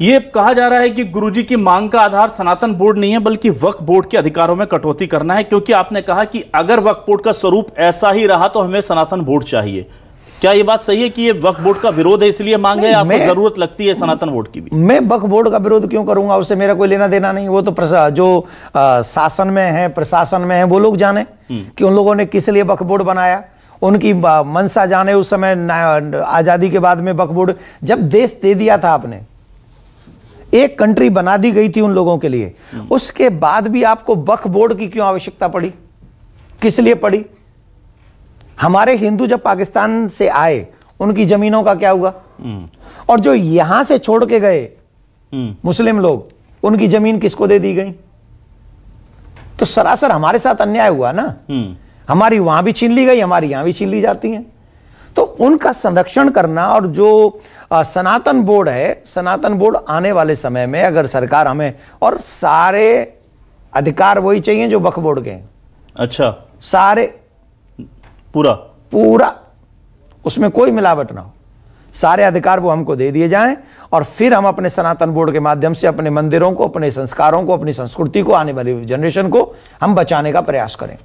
ये कहा जा रहा है कि गुरुजी की मांग का आधार सनातन बोर्ड नहीं है बल्कि वक्फ बोर्ड के अधिकारों में कटौती करना है क्योंकि आपने कहा कि अगर वक्फ बोर्ड का स्वरूप ऐसा ही रहा तो हमें सनातन बोर्ड चाहिए क्या ये बात सही है कि ये वक्फ बोर्ड का विरोध है इसलिए मांग है आपको जरूरत लगती है सनातन बोर्ड की भी मैं वक्फ बोर्ड का विरोध क्यों करूंगा उससे मेरा कोई लेना देना नहीं वो तो जो शासन में है प्रशासन में है वो लोग जाने हम्म। कि उन लोगों ने किस लिए वक्फ बोर्ड बनाया उनकी मनसा जाने उस समय आज़ादी के बाद में वक्फ बोर्ड जब देश दे दिया था आपने एक कंट्री बना दी गई थी उन लोगों के लिए उसके बाद भी आपको बख बोर्ड की क्यों आवश्यकता पड़ी किस लिए पड़ी हमारे हिंदू जब पाकिस्तान से आए उनकी जमीनों का क्या हुआ हम्म। और जो यहां से छोड़ के गए हम्म। मुस्लिम लोग उनकी जमीन किसको दे दी गई तो सरासर हमारे साथ अन्याय हुआ ना हम्म। हमारी वहां भी छीन ली गई हमारी यहां भी छीन ली जाती है तो उनका संरक्षण करना और जो सनातन बोर्ड है सनातन बोर्ड आने वाले समय में अगर सरकार हमें और सारे अधिकार वही चाहिए जो वक्फ बोर्ड के हैं अच्छा सारे पूरा पूरा उसमें कोई मिलावट ना हो सारे अधिकार वो हमको दे दिए जाएं और फिर हम अपने सनातन बोर्ड के माध्यम से अपने मंदिरों को अपने संस्कारों को अपनी संस्कृति को आने वाली जनरेशन को हम बचाने का प्रयास करें